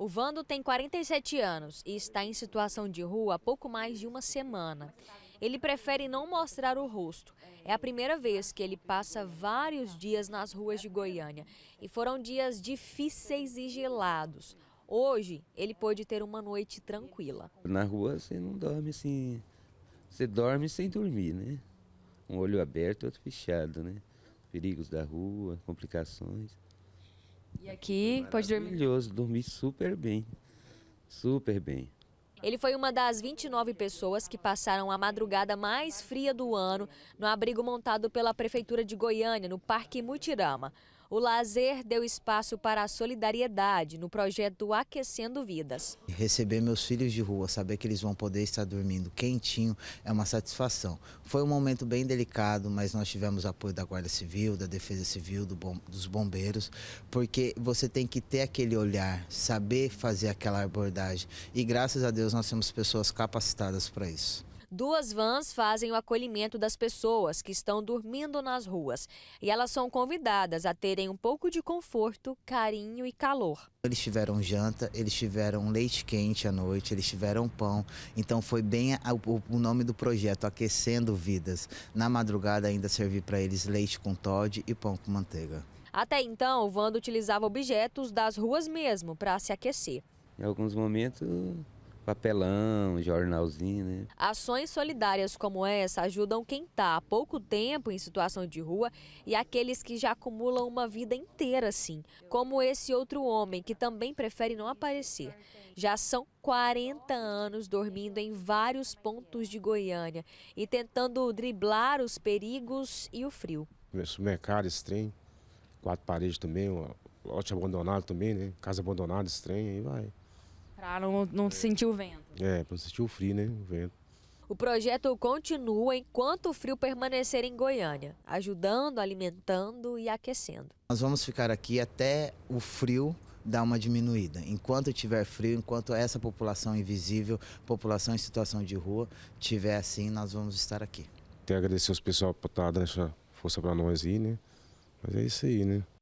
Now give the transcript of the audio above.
O Vando tem 47 anos e está em situação de rua há pouco mais de uma semana. Ele prefere não mostrar o rosto. É a primeira vez que ele passa vários dias nas ruas de Goiânia e foram dias difíceis e gelados. Hoje, ele pôde ter uma noite tranquila. Na rua você não dorme assim, você dorme sem dormir, né? Um olho aberto, outro fechado, né? Perigos da rua, complicações. E aqui pode dormir? Maravilhoso, dormi super bem. Super bem. Ele foi uma das 29 pessoas que passaram a madrugada mais fria do ano no abrigo montado pela Prefeitura de Goiânia, no Parque Mutirama o lazer deu espaço para a solidariedade no projeto Aquecendo Vidas. Receber meus filhos de rua, saber que eles vão poder estar dormindo quentinho, é uma satisfação. Foi um momento bem delicado, mas nós tivemos apoio da Guarda Civil, da Defesa Civil, do bom, dos bombeiros, porque você tem que ter aquele olhar, saber fazer aquela abordagem. E graças a Deus nós temos pessoas capacitadas para isso duas vans fazem o acolhimento das pessoas que estão dormindo nas ruas. E elas são convidadas a terem um pouco de conforto, carinho e calor. Eles tiveram janta, eles tiveram leite quente à noite, eles tiveram pão. Então foi bem o, nome do projeto, Aquecendo Vidas. Na madrugada ainda servi para eles leite com Todd e pão com manteiga. Até então, o Vando utilizava objetos das ruas mesmo para se aquecer. Em alguns momentos papelão, jornalzinho, né? Ações solidárias como essa ajudam quem está há pouco tempo em situação de rua e aqueles que já acumulam uma vida inteira assim, como esse outro homem que também prefere não aparecer. Já são 40 anos dormindo em vários pontos de Goiânia e tentando driblar os perigos e o frio. Começou é estranho quatro paredes também, lote abandonado também, né? Casa abandonada, estranha aí vai. Pra não, não é. sentir o vento. É, pra não sentir o frio, né? O vento. O projeto continua enquanto o frio permanecer em Goiânia, ajudando, alimentando e aquecendo. Nós vamos ficar aqui até o frio dar uma diminuída. Enquanto tiver frio, enquanto essa população invisível, população em situação de rua, tiver assim, nós vamos estar aqui. Tenho agradecer os pessoal por estar tá dando essa força para nós aí, né? Mas é isso aí, né?